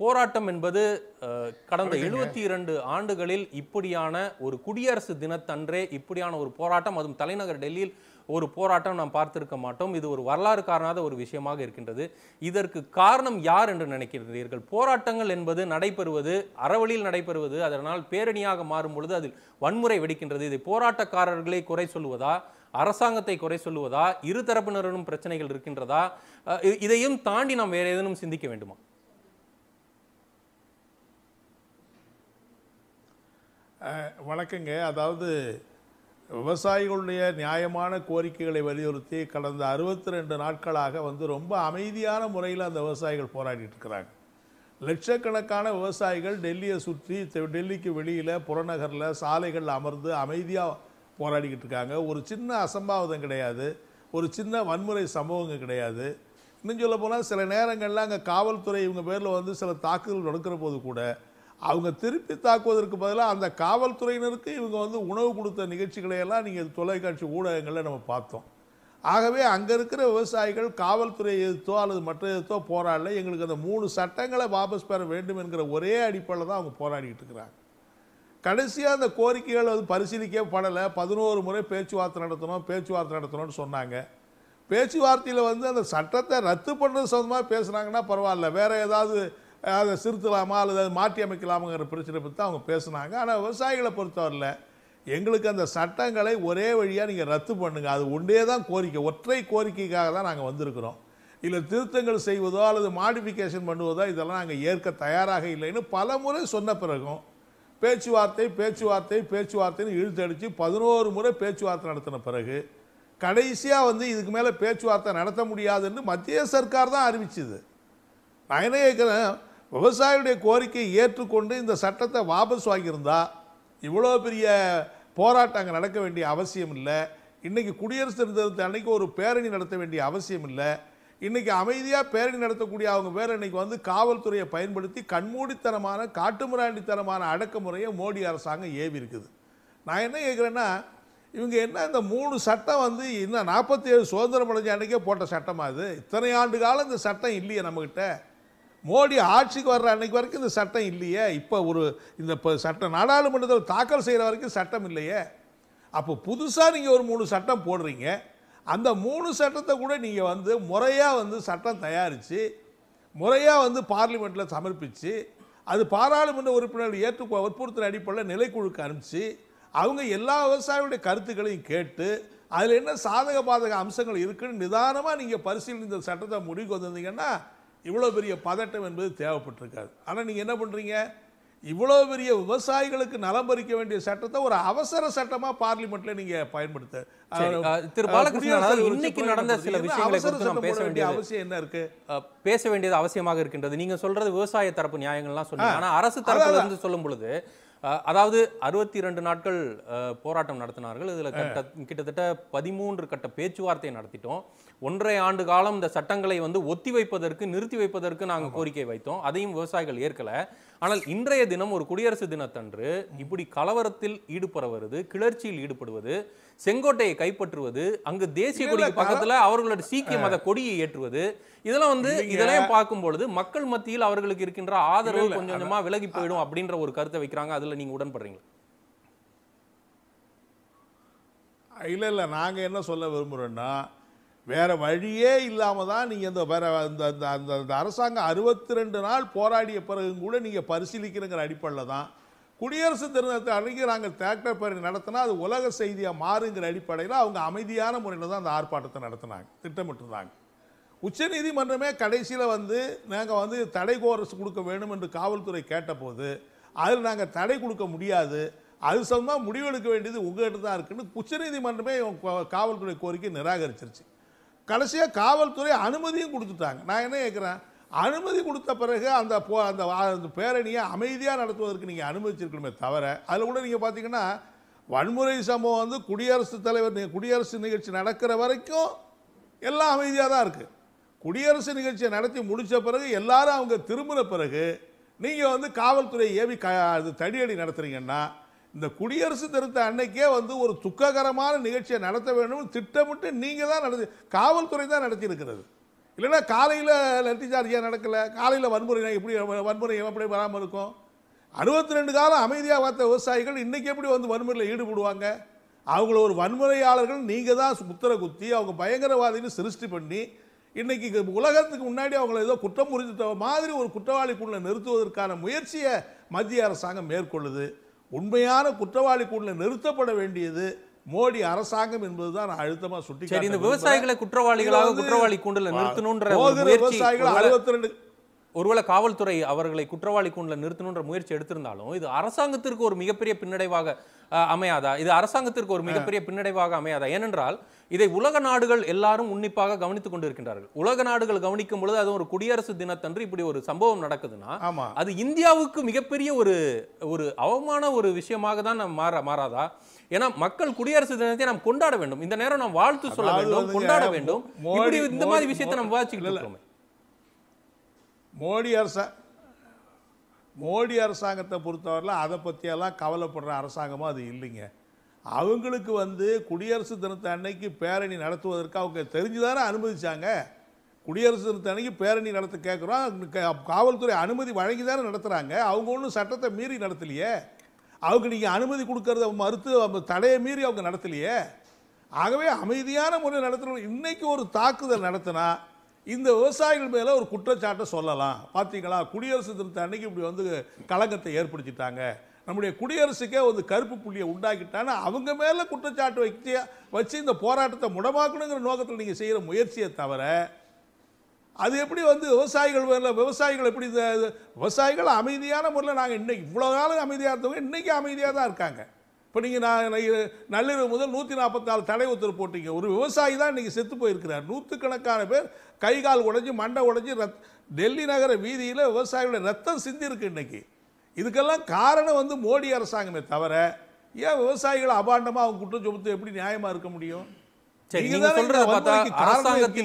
போராட்டம் என்பது கடந்த எழுபத்தி இரண்டு ஆண்டுகளில் இப்படியான ஒரு குடியரசு தினத்தன்றே இப்படியான ஒரு போராட்டம் அதுவும் தலைநகர் டெல்லியில் ஒரு போராட்டம் நாம் பார்த்திருக்க மாட்டோம் இது ஒரு வரலாறு காரணாத ஒரு விஷயமாக இருக்கின்றது இதற்கு காரணம் யார் என்று நினைக்கிறீர்கள் போராட்டங்கள் என்பது நடைபெறுவது அறவழியில் நடைபெறுவது அதனால் பேரணியாக மாறும் பொழுது அதில் வன்முறை வெடிக்கின்றது இதை போராட்டக்காரர்களை குறை சொல்வதா அரசாங்கத்தை குறை சொல்லுவதா இரு பிரச்சனைகள் இருக்கின்றதா இதையும் தாண்டி நாம் வேறு ஏதேனும் சிந்திக்க வேண்டுமா வணக்கங்க அதாவது விவசாயிகளுடைய நியாயமான கோரிக்கைகளை வலியுறுத்தி கடந்த அறுபத்தி ரெண்டு நாட்களாக வந்து ரொம்ப அமைதியான முறையில் அந்த விவசாயிகள் போராடிட்டு இருக்கிறாங்க லட்சக்கணக்கான விவசாயிகள் டெல்லியை சுற்றி டெல்லிக்கு வெளியில் புறநகரில் சாலைகளில் அமர்ந்து அமைதியாக போராடிக்கிட்டு இருக்காங்க ஒரு சின்ன அசம்பாவிதம் கிடையாது ஒரு சின்ன வன்முறை சம்பவங்கள் கிடையாது இன்னும் சொல்ல போனால் சில நேரங்களில் அங்கே காவல்துறை இவங்க பேரில் வந்து சில தாக்குதல் நடக்கிற போது கூட அவங்க திருப்பி தாக்குவதற்கு பதிலாக அந்த காவல்துறையினருக்கு இவங்க வந்து உணவு கொடுத்த நிகழ்ச்சிகளையெல்லாம் நீங்கள் தொலைக்காட்சி ஊடகங்களில் நம்ம பார்த்தோம் ஆகவே அங்கே இருக்கிற விவசாயிகள் காவல்துறை எதிர்த்தோ அல்லது மற்ற எதிர்த்தோ போராடல எங்களுக்கு அந்த மூணு சட்டங்களை வாபஸ் பெற வேண்டும் என்கிற ஒரே அடிப்படையில் தான் அவங்க போராடிக்கிட்டு இருக்கிறாங்க கடைசியாக அந்த கோரிக்கைகள் வந்து பரிசீலிக்கவே படலை பதினோரு முறை பேச்சுவார்த்தை நடத்தணும் பேச்சுவார்த்தை நடத்தணும்னு சொன்னாங்க பேச்சுவார்த்தையில் வந்து அந்த சட்டத்தை ரத்து பண்ணுறது சொந்தமாக பேசுனாங்கன்னா பரவாயில்ல வேறு ஏதாவது அதை சிறுத்தலாமா அல்லது அதை மாற்றி அமைக்கலாமாங்கிற பிரச்சனை பற்றி தான் அவங்க பேசுனாங்க ஆனால் விவசாயிகளை பொறுத்தவரையில் எங்களுக்கு அந்த சட்டங்களை ஒரே வழியாக நீங்கள் ரத்து பண்ணுங்கள் அது ஒன்றே தான் கோரிக்கை ஒற்றை கோரிக்கைக்காக தான் நாங்கள் வந்திருக்கிறோம் இல்லை திருத்தங்கள் செய்வதோ அல்லது மாடிஃபிகேஷன் பண்ணுவதோ இதெல்லாம் நாங்கள் ஏற்க தயாராக இல்லைன்னு பல முறை சொன்ன பிறகும் பேச்சுவார்த்தை பேச்சுவார்த்தை பேச்சுவார்த்தைன்னு இழுத்தடித்து பதினோரு முறை பேச்சுவார்த்தை நடத்தின பிறகு கடைசியாக வந்து இதுக்கு மேலே பேச்சுவார்த்தை நடத்த முடியாதுன்னு மத்திய சர்க்கார் தான் அறிவிச்சுது நான் என்ன கேட்குறேன் விவசாயியுடைய கோரிக்கையை ஏற்றுக்கொண்டு இந்த சட்டத்தை வாபஸ் வாங்கியிருந்தா இவ்வளோ பெரிய போராட்டம் அங்கே நடக்க வேண்டிய அவசியம் இல்லை இன்றைக்கி குடியரசு தினத்தை அன்றைக்கி ஒரு பேரணி நடத்த வேண்டிய அவசியம் இல்லை இன்றைக்கி அமைதியாக பேரணி நடத்தக்கூடிய அவங்க பேர் இன்றைக்கி வந்து காவல்துறையை பயன்படுத்தி கண்மூடித்தனமான காட்டுமிராண்டித்தனமான அடக்குமுறையை மோடி அரசாங்கம் ஏவி இருக்குது நான் என்ன கேட்குறேன்னா இவங்க என்ன இந்த மூணு சட்டம் வந்து இன்னும் நாற்பத்தி ஏழு சுதந்திரம் அடைஞ்ச அன்றைக்கே போட்ட சட்டமாக இது இத்தனை ஆண்டு காலம் இந்த சட்டம் இல்லையே நம்மக்கிட்ட மோடி ஆட்சிக்கு வர்ற அன்னைக்கு வரைக்கும் இந்த சட்டம் இல்லையே இப்போ ஒரு இந்த இப்போ சட்டம் நாடாளுமன்றத்தில் தாக்கல் செய்கிற வரைக்கும் சட்டம் இல்லையே அப்போ புதுசாக நீங்கள் ஒரு மூணு சட்டம் போடுறீங்க அந்த மூணு சட்டத்தை கூட நீங்கள் வந்து முறையாக வந்து சட்டம் தயாரித்து முறையாக வந்து பார்லிமெண்ட்டில் சமர்ப்பித்து அது பாராளுமன்ற உறுப்பினர்கள் ஏற்று வற்புறுத்தல் அடிப்படையில் நிலைக்குழுக்கு அனுப்பிச்சு அவங்க எல்லா விவசாயிகளுடைய கருத்துக்களையும் கேட்டு அதில் என்ன சாதக பாதக அம்சங்கள் இருக்குன்னு நிதானமாக நீங்கள் பரிசீலனை இந்த சட்டத்தை முடிவுக்கு வந்திருந்தீங்கன்னா இவ்வளோ பெரிய பதட்டம் என்பது தேவைப்பட்டிருக்காது ஆனால் நீங்கள் என்ன பண்ணுறீங்க இவ்வளோ பெரிய விவசாயிகளுக்கு நலம் பறிக்க வேண்டிய சட்டத்தை ஒரு அவசர சட்டமாக பார்லிமெண்ட்ல நீங்கள் பயன்படுத்த திரு பாலகிருஷ்ணன் இன்னைக்கு நடந்த சில விஷயங்களை குறித்து பேச வேண்டிய அவசியம் என்ன இருக்கு பேச வேண்டியது அவசியமாக இருக்கின்றது நீங்கள் சொல்றது விவசாய தரப்பு நியாயங்கள்லாம் சொன்னீங்க ஆனால் அரசு தரப்பு வந்து சொல்லும் பொழுது அதாவது அறுபத்தி இரண்டு நாட்கள் போராட்டம் நடத்தினார்கள் இதில் கிட்டத்தட்ட பதிமூன்று கட்ட பேச்சுவார்த்தை நடத்திட்டோம் ஒன்றரை ஆண்டு காலம் இந்த சட்டங்களை வந்து ஒத்தி வைப்பதற்கு நிறுத்தி வைப்பதற்கு நாங்கள் கோரிக்கை வைத்தோம் அதையும் விவசாயிகள் ஏற்கலை ஆனால் இன்றைய தினம் ஒரு குடியரசு தினத்தன்று இப்படி கலவரத்தில் ஈடுபட வருது கிளர்ச்சியில் ஈடுபடுவது செங்கோட்டையை கைப்பற்றுவது அங்கு தேசிய கொடிக்கு பக்கத்துல அவர்களோட சீக்கிய மத கொடியை ஏற்றுவது இதெல்லாம் வந்து இதெல்லாம் பார்க்கும் பொழுது மக்கள் மத்தியில் அவர்களுக்கு இருக்கின்ற ஆதரவு கொஞ்சம் கொஞ்சமா விலகி போயிடும் அப்படின்ற ஒரு கருத்தை வைக்கிறாங்க அதுல நீங்க உடன்படுறீங்களா இல்லை இல்லை நாங்கள் என்ன சொல்ல விரும்புகிறோன்னா வேறு வழியே இல்லாமல் தான் நீங்கள் இந்த வேற அந்த அந்த அந்த அரசாங்கம் அறுபத்தி ரெண்டு நாள் போராடிய பிறகு கூட நீங்கள் பரிசீலிக்கிறங்கிற அடிப்படையில் தான் குடியரசு தினத்தை அன்றைக்கி நாங்கள் தேக்கர் பேரணி நடத்தினா அது உலக செய்தியாக மாறுங்கிற அடிப்படையில் அவங்க அமைதியான முறையில் தான் அந்த ஆர்ப்பாட்டத்தை நடத்தினாங்க திட்டமிட்டிருந்தாங்க உச்சநீதிமன்றமே கடைசியில் வந்து நாங்கள் வந்து தடை கோரசு கொடுக்க வேண்டும் என்று காவல்துறை கேட்டபோது அதில் நாங்கள் தடை கொடுக்க முடியாது அது சம்பந்தமாக முடிவெடுக்க வேண்டியது உங்கள்கிட்ட தான் இருக்குன்னு உச்சநீதிமன்றமே காவல்துறை கோரிக்கை நிராகரிச்சிருச்சு கடைசியாக காவல்துறை அனுமதியும் கொடுத்துட்டாங்க நான் என்ன கேட்குறேன் அனுமதி கொடுத்த பிறகு அந்த போ அந்த அந்த பேரணியை அமைதியாக நடத்துவதற்கு நீங்கள் அனுமதிச்சிருக்கணுமே தவிர அதில் கூட நீங்கள் பார்த்தீங்கன்னா வன்முறை சம்பவம் வந்து குடியரசுத் தலைவர் நீங்கள் குடியரசு நிகழ்ச்சி நடக்கிற வரைக்கும் எல்லாம் அமைதியாக தான் இருக்குது குடியரசு நிகழ்ச்சியை நடத்தி முடித்த பிறகு எல்லாரும் அவங்க திரும்பின பிறகு நீங்கள் வந்து காவல்துறை ஏவி க அது தடியடி நடத்துகிறீங்கன்னா இந்த குடியரசு திருத்த அன்னைக்கே வந்து ஒரு துக்ககரமான நிகழ்ச்சியை நடத்த வேண்டும் திட்டமிட்டு நீங்கள் தான் நடத்தி காவல்துறை தான் நடத்தியிருக்கிறது இல்லைன்னா காலையில் லட்டி ஏன் நடக்கலை காலையில் வன்முறை எப்படி வன்முறை எப்படி வராமல் இருக்கும் அறுபத்தி ரெண்டு காலம் அமைதியாக பார்த்த விவசாயிகள் இன்றைக்கி எப்படி வந்து வன்முறையில் ஈடுபடுவாங்க அவங்கள ஒரு வன்முறையாளர்கள் நீங்கள் தான் முத்திர குத்தி அவங்க பயங்கரவாதின்னு சிருஷ்டி பண்ணி இன்றைக்கி உலகத்துக்கு முன்னாடி அவங்கள ஏதோ குற்றம் புரிஞ்சுட்ட மாதிரி ஒரு குற்றவாளி குற்றவாளிக்குள்ளே நிறுத்துவதற்கான முயற்சியை மத்திய அரசாங்கம் மேற்கொள்ளுது உண்மையான குற்றவாளி கூட்டில் நிறுத்தப்பட வேண்டியது மோடி அரசாங்கம் என்பதுதான் தான் நான் அழுத்தமா சுட்டி இந்த விவசாயிகளை குற்றவாளிகளாக குற்றவாளி கூண்டில் நிறுத்தணும்ன்ற விவசாயிகள் அறுபத்தி ரெண்டு ஒருவேளை காவல்துறை அவர்களை குற்றவாளி கூண்டில் நிறுத்தணுன்ற முயற்சி எடுத்திருந்தாலும் இது அரசாங்கத்திற்கு ஒரு மிகப்பெரிய பின்னடைவாக அமையாதா இது அரசாங்கத்திற்கு ஒரு மிகப்பெரிய பின்னடைவாக அமையாதா ஏனென்றால் இதை உலக நாடுகள் எல்லாரும் உன்னிப்பாக கவனித்துக் கொண்டிருக்கின்றார்கள் உலக நாடுகள் கவனிக்கும் பொழுது அது ஒரு குடியரசு தினத்தன்று இப்படி ஒரு சம்பவம் நடக்குதுன்னா அது இந்தியாவுக்கு மிகப்பெரிய ஒரு ஒரு அவமான ஒரு விஷயமாக தான் நம்ம மாற மாறாதா ஏன்னா மக்கள் குடியரசு தினத்தை நாம் கொண்டாட வேண்டும் இந்த நேரம் நாம் வாழ்த்து சொல்ல வேண்டும் கொண்டாட வேண்டும் இப்படி இந்த மாதிரி விஷயத்தை நம்ம விவாதிச்சுக்கிட்டு இருக்கோமே மோடி அரசா மோடி அரசாங்கத்தை பொறுத்தவரையில் அதை பற்றியெல்லாம் கவலைப்படுற அரசாங்கமாக அது இல்லைங்க அவங்களுக்கு வந்து குடியரசு தினத்தை அன்னைக்கு பேரணி நடத்துவதற்கு அவங்க தெரிஞ்சுதானே அனுமதித்தாங்க குடியரசு தினத்தை அன்னைக்கு பேரணி நடத்த கேட்குறோம் காவல்துறை அனுமதி வழங்கி தானே நடத்துகிறாங்க அவங்க ஒன்றும் சட்டத்தை மீறி நடத்தலையே அவங்க நீங்கள் அனுமதி கொடுக்கறத மறுத்து அவங்க தடையை மீறி அவங்க நடத்தலையே ஆகவே அமைதியான முறை நடத்தணும் இன்றைக்கி ஒரு தாக்குதல் நடத்தினா இந்த விவசாயிகள் மேலே ஒரு குற்றச்சாட்டை சொல்லலாம் பார்த்தீங்களா குடியரசு திருத்த அன்னைக்கு இப்படி வந்து கலங்கத்தை ஏற்படுத்திட்டாங்க நம்முடைய குடியரசுக்கே ஒரு கருப்பு புள்ளியை உண்டாக்கிட்டான்னு அவங்க மேலே குற்றச்சாட்டு வச்சு வச்சு இந்த போராட்டத்தை முடமாக்கணுங்கிற நோக்கத்தில் நீங்கள் செய்கிற முயற்சியை தவிர அது எப்படி வந்து விவசாயிகள் மேலே விவசாயிகள் எப்படி இந்த விவசாயிகள் அமைதியான முறையில் நாங்கள் இன்னைக்கு இவ்வளோ காலம் அமைதியாக இருந்தவங்க இன்றைக்கி அமைதியாக தான் இருக்காங்க இப்போ நீங்கள் நான் நள்ளிரவு முதல் நூற்றி நாற்பத்தாறு தடை உத்தரவு போட்டீங்க ஒரு விவசாயி தான் இன்னைக்கு செத்து போயிருக்கிறார் நூற்றுக்கணக்கான பேர் கை கால் உடஞ்சி மண்டை உடஞ்சி ரத் டெல்லி நகர வீதியில் விவசாயிகளோட ரத்தம் சிந்திருக்கு இன்றைக்கி இதுக்கெல்லாம் காரணம் வந்து மோடி அரசாங்கமே தவிர ஏன் விவசாயிகளை அபாண்டமாக அவங்க குற்றம் சுமத்து எப்படி நியாயமாக இருக்க முடியும் சரி அரசாங்கத்தின்